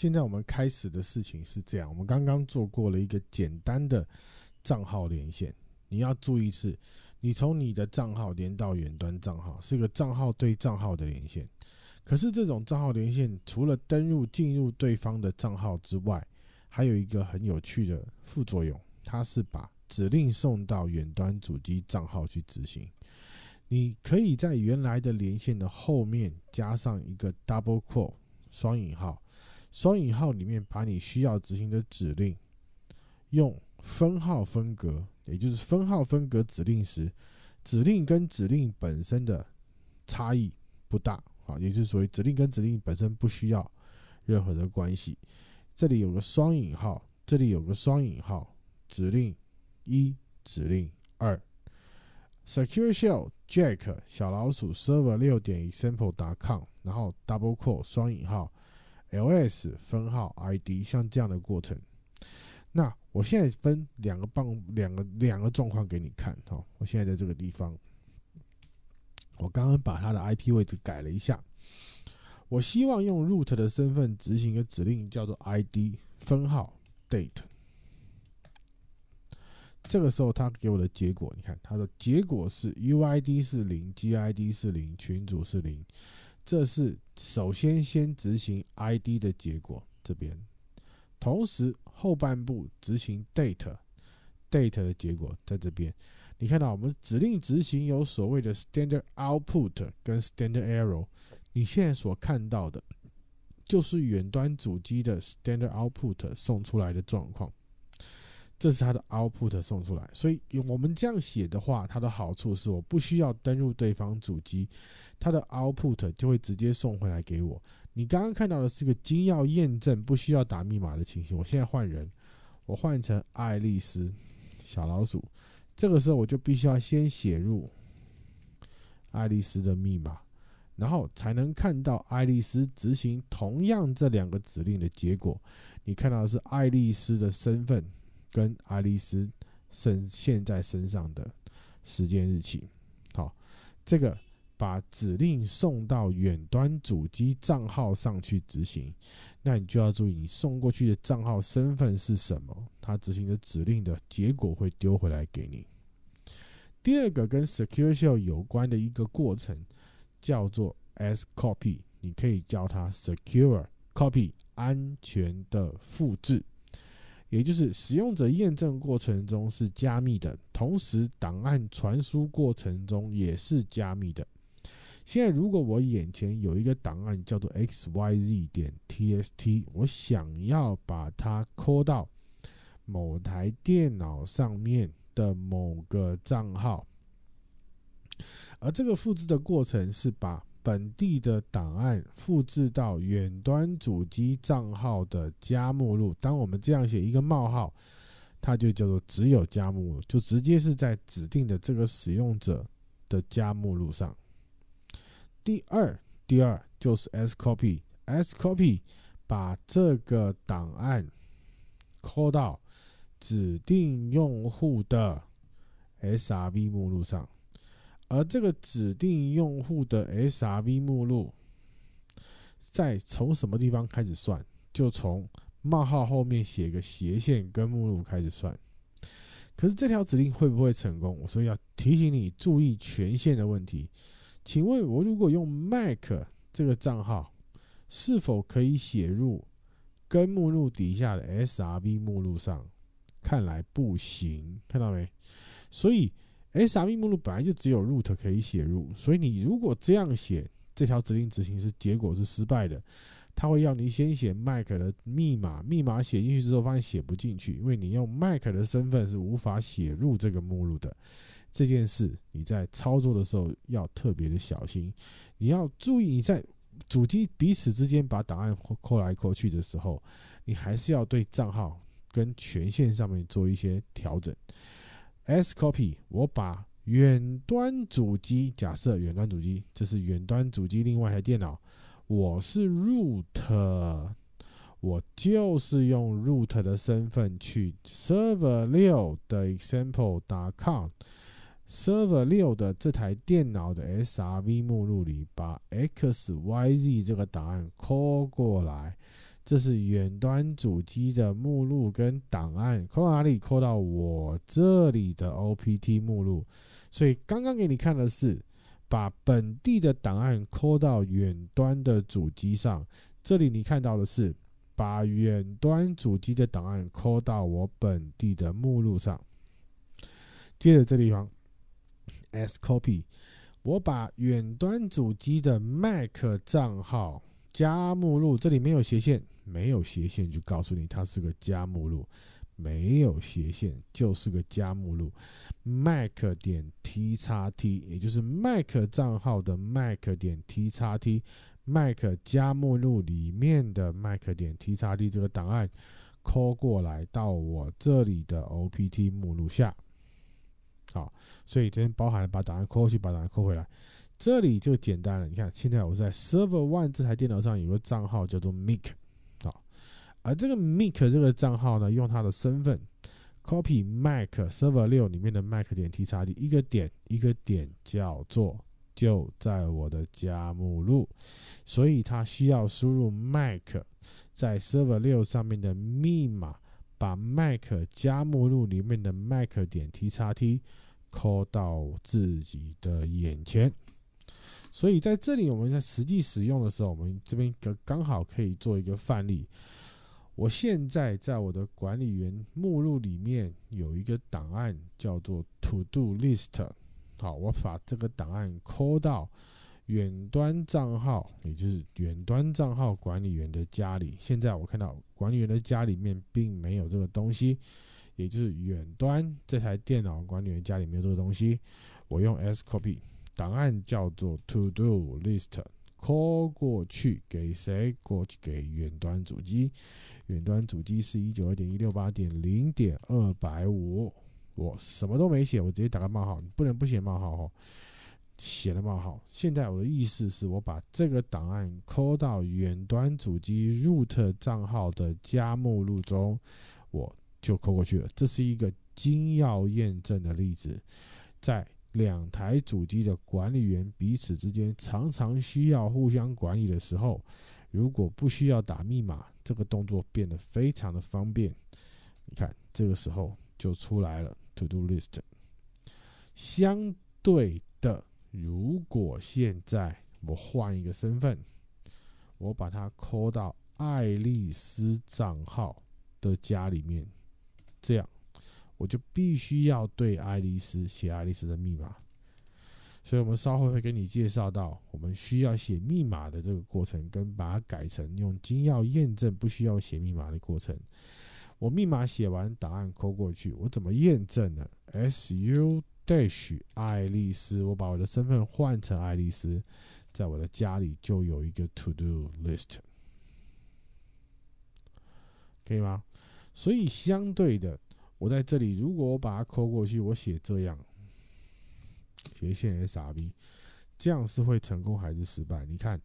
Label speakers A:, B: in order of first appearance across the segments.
A: 现在我们开始的事情是这样，我们刚刚做过了一个简单的账号连线。你要注意是，你从你的账号连到远端账号，是一个账号对账号的连线。可是这种账号连线，除了登入进入对方的账号之外，还有一个很有趣的副作用，它是把指令送到远端主机账号去执行。你可以在原来的连线的后面加上一个 double quote 双引号。双引号里面把你需要执行的指令用分号分隔，也就是分号分隔指令时，指令跟指令本身的差异不大啊，也就是所谓指令跟指令本身不需要任何的关系。这里有个双引号，这里有个双引号，指令一，指令二，secure shell jack 小老鼠 server 六点 example.com，然后 double Call 双引号。ls 分号 id 像这样的过程，那我现在分两个棒两个两个状况给你看哈。我现在在这个地方，我刚刚把它的 IP 位置改了一下，我希望用 root 的身份执行一个指令叫做 id 分号 date。这个时候他给我的结果，你看他的结果是 uid 是零，gid 是零，群组是零。这是首先先执行 ID 的结果，这边，同时后半部执行 date，date 的结果在这边。你看到我们指令执行有所谓的 standard output 跟 standard error，你现在所看到的，就是远端主机的 standard output 送出来的状况。这是它的 output 送出来，所以我们这样写的话，它的好处是我不需要登入对方主机，它的 output 就会直接送回来给我。你刚刚看到的是个金钥验证，不需要打密码的情形。我现在换人，我换成爱丽丝小老鼠，这个时候我就必须要先写入爱丽丝的密码，然后才能看到爱丽丝执行同样这两个指令的结果。你看到的是爱丽丝的身份。跟爱丽丝身现在身上的时间日期，好，这个把指令送到远端主机账号上去执行，那你就要注意你送过去的账号身份是什么，它执行的指令的结果会丢回来给你。第二个跟 secure shell 有关的一个过程叫做 s copy，你可以叫它 secure copy，安全的复制。也就是使用者验证过程中是加密的，同时档案传输过程中也是加密的。现在，如果我眼前有一个档案叫做 x y z 点 t s t，我想要把它 call 到某台电脑上面的某个账号，而这个复制的过程是把。本地的档案复制到远端主机账号的加目录。当我们这样写一个冒号，它就叫做只有加目录，就直接是在指定的这个使用者的加目录上。第二，第二就是 s copy，s copy 把这个档案 c 到指定用户的 srb 目录上。而这个指定用户的 s r v 目录，在从什么地方开始算？就从冒号后面写一个斜线跟目录开始算。可是这条指令会不会成功？所以要提醒你注意权限的问题。请问，我如果用 m a c 这个账号，是否可以写入根目录底下的 s r v 目录上？看来不行，看到没？所以。SMB 目录本来就只有 root 可以写入，所以你如果这样写这条指令执行是结果是失败的，他会要你先写麦克的密码，密码写进去之后发现写不进去，因为你用麦克的身份是无法写入这个目录的。这件事你在操作的时候要特别的小心，你要注意你在主机彼此之间把档案扩来扩去的时候，你还是要对账号跟权限上面做一些调整。s copy，我把远端主机假设远端主机，这是远端主机另外一台电脑，我是 root，我就是用 root 的身份去 server 六的 example.com，server 六的这台电脑的 srv 目录里把 x y z 这个答案 c a l l 过来。这是远端主机的目录跟档案，扣哪里扣到我这里的 /opt 目录？所以刚刚给你看的是把本地的档案扣到远端的主机上，这里你看到的是把远端主机的档案扣到我本地的目录上。接着这地方，s copy，我把远端主机的 Mac 账号。加目录这里没有斜线，没有斜线就告诉你它是个加目录，没有斜线就是个加目录。m a c 点 t 叉 t，也就是 m a c 账号的 m a c 点 t 叉 t m a c 加目录里面的 m a c 点 t 叉 t 这个档案抠过来到我这里的 OPT 目录下。好，所以这边包含把档案抠过去，把档案抠回来。这里就简单了。你看，现在我在 Server One 这台电脑上有个账号叫做 m i k 啊，好，而这个 m i k 这个账号呢，用他的身份 copy m i c Server 六里面的 m i c 点 T X T，一个点一个点叫做就在我的家目录，所以他需要输入 m i c 在 Server 六上面的密码，把 m i c 加目录里面的 m i c 点 T X T c a l l 到自己的眼前。所以在这里，我们在实际使用的时候，我们这边刚刚好可以做一个范例。我现在在我的管理员目录里面有一个档案叫做 To Do List，好，我把这个档案 c 到远端账号，也就是远端账号管理员的家里。现在我看到管理员的家里面并没有这个东西，也就是远端这台电脑管理员家里没有这个东西。我用 S copy。档案叫做 To Do List，call 过去给谁？过去给远端主机。远端主机是一九二点一六八点零点二百五。我什么都没写，我直接打个冒号。你不能不写冒号哦。写了冒号。现在我的意思是我把这个档案 call 到远端主机 root 账号的加目录中，我就 call 过去了。这是一个精要验证的例子，在。两台主机的管理员彼此之间常常需要互相管理的时候，如果不需要打密码，这个动作变得非常的方便。你看，这个时候就出来了。To do list。相对的，如果现在我换一个身份，我把它 call 到爱丽丝账号的家里面，这样。我就必须要对爱丽丝写爱丽丝的密码，所以我们稍后会给你介绍到我们需要写密码的这个过程，跟把它改成用金钥验证不需要写密码的过程。我密码写完，答案扣过去，我怎么验证呢？S U dash 爱丽丝，我把我的身份换成爱丽丝，在我的家里就有一个 To Do List，可以吗？所以相对的。我在这里，如果我把它抠过去，我写这样斜线 s r V，这样是会成功还是失败？你看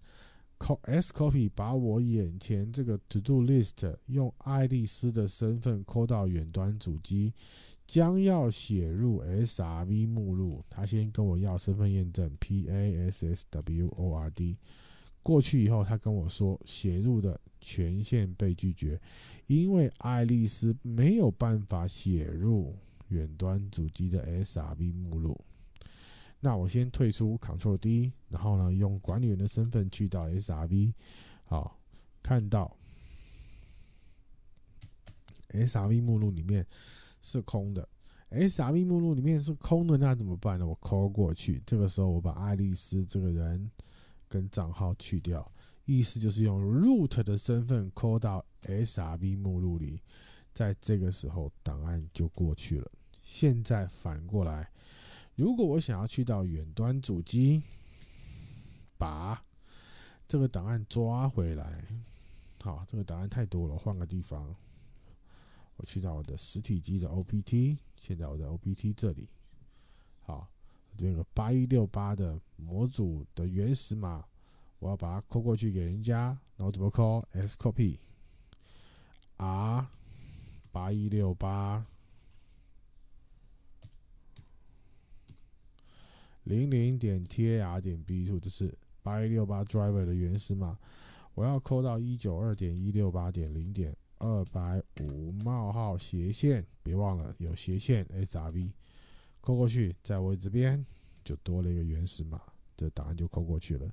A: ，s copy 把我眼前这个 to do list 用爱丽丝的身份抠到远端主机，将要写入 s r V 目录。他先跟我要身份验证 password，过去以后，他跟我说写入的。权限被拒绝，因为爱丽丝没有办法写入远端主机的 srv 目录。那我先退出 Ctrl D，然后呢，用管理员的身份去到 srv，好，看到 srv 目录里面是空的。srv 目录里面是空的，那怎么办呢？我抠过去，这个时候我把爱丽丝这个人跟账号去掉。意思就是用 root 的身份 call 到 srv 目录里，在这个时候档案就过去了。现在反过来，如果我想要去到远端主机，把这个档案抓回来，好，这个档案太多了，换个地方，我去到我的实体机的 opt，现在我在 opt 这里，好，这个八一六八的模组的原始码。我要把它扣过去给人家，然后怎么扣 s copy r 八一六八零零点 t a r 点 b two，这是八一六八 driver 的原始码。我要扣到一九二点一六八点零点二百五冒号斜线，别忘了有斜线 s r v 扣过去，在我这边就多了一个原始码，这答案就扣过去了。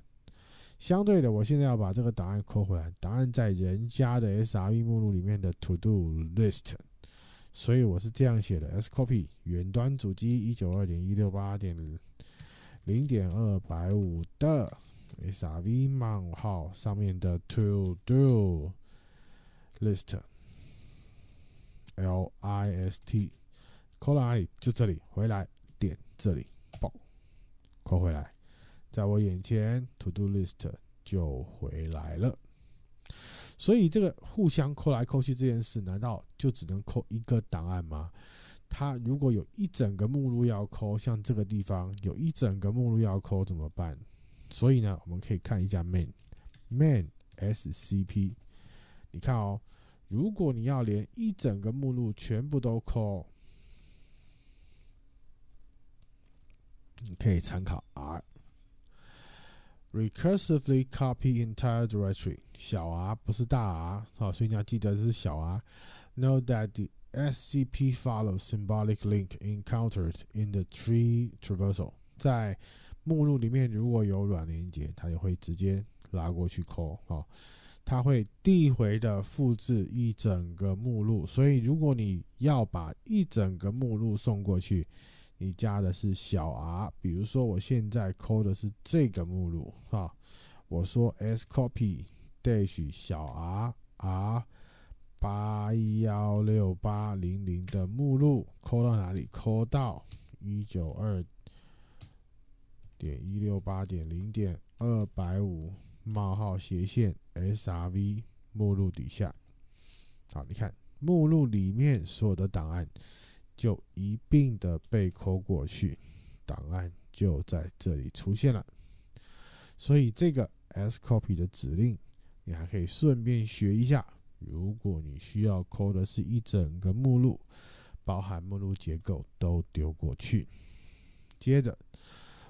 A: 相对的，我现在要把这个档案扣回来。档案在人家的 s r v 目录里面的 to do list，所以我是这样写的：s copy 远端主机一九二点一六八点零点二百五的 s r v 冒号上面的 to do list l i s t，扣哪里？就这里回来，点这里，爆，扣回来。在我眼前，to do list 就回来了。所以这个互相扣来扣去这件事，难道就只能扣一个档案吗？它如果有一整个目录要扣，像这个地方有一整个目录要扣怎么办？所以呢，我们可以看一下 main main scp。你看哦，如果你要连一整个目录全部都扣。你可以参考 r。recursively copy entire directory，小 r 不是大 r 好，所以你要记得这是小 r。Know that the scp follows symbolic link encountered in the tree traversal。在目录里面如果有软连接，它也会直接拉过去 c a l l 啊，它会递回的复制一整个目录。所以如果你要把一整个目录送过去，你加的是小 r，比如说我现在抠的是这个目录哈，我说 s copy dash 小 r r 八幺六八零零的目录抠到哪里？抠到一九二点一六八点零点二百五冒号斜线 s r v 目录底下。好，你看目录里面所有的档案。就一并的被抠过去，档案就在这里出现了。所以这个 s copy 的指令，你还可以顺便学一下。如果你需要抠的是一整个目录，包含目录结构都丢过去。接着，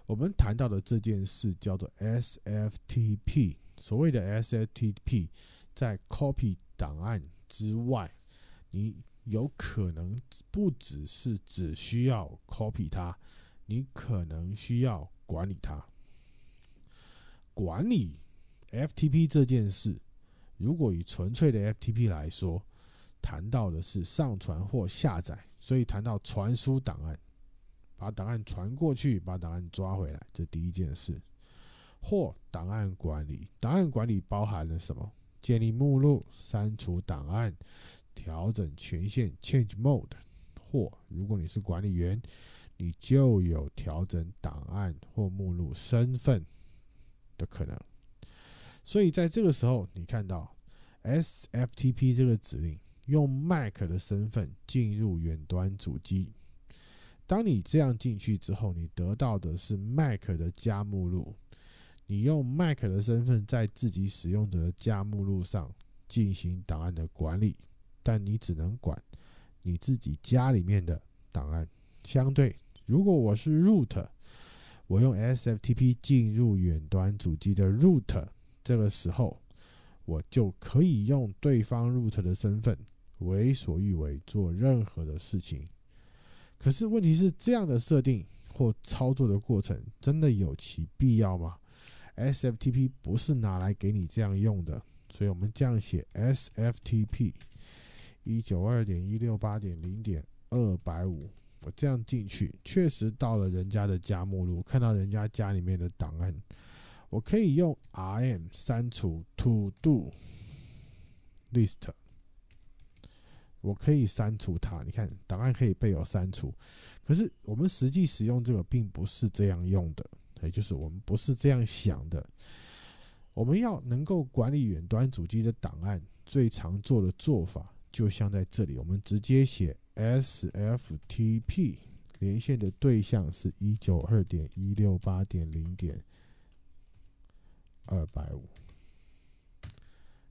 A: 我们谈到的这件事叫做 sftp。所谓的 sftp，在 copy 档案之外，你。有可能不只是只需要 copy 它，你可能需要管理它。管理 FTP 这件事，如果以纯粹的 FTP 来说，谈到的是上传或下载，所以谈到传输档案，把档案传过去，把档案抓回来，这第一件事。或档案管理，档案管理包含了什么？建立目录，删除档案。调整权限，change mode，或如果你是管理员，你就有调整档案或目录身份的可能。所以在这个时候，你看到 sftp 这个指令，用 m a c 的身份进入远端主机。当你这样进去之后，你得到的是 m a c 的加目录。你用 m a c 的身份在自己使用者的加目录上进行档案的管理。但你只能管你自己家里面的档案。相对，如果我是 root，我用 SFTP 进入远端主机的 root，这个时候我就可以用对方 root 的身份为所欲为，做任何的事情。可是问题是，这样的设定或操作的过程，真的有其必要吗？SFTP 不是拿来给你这样用的，所以我们这样写 SFTP。一九二点一六八点零点二百五，我这样进去，确实到了人家的家目录，看到人家家里面的档案。我可以用 rm 删除 to do list，我可以删除它。你看，档案可以被我删除，可是我们实际使用这个并不是这样用的，也就是我们不是这样想的。我们要能够管理远端主机的档案，最常做的做法。就像在这里，我们直接写 SFTP 连线的对象是一九二点一六八点零点二百五。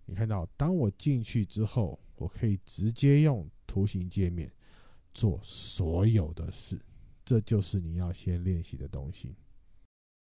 A: 你看到，当我进去之后，我可以直接用图形界面做所有的事。这就是你要先练习的东西。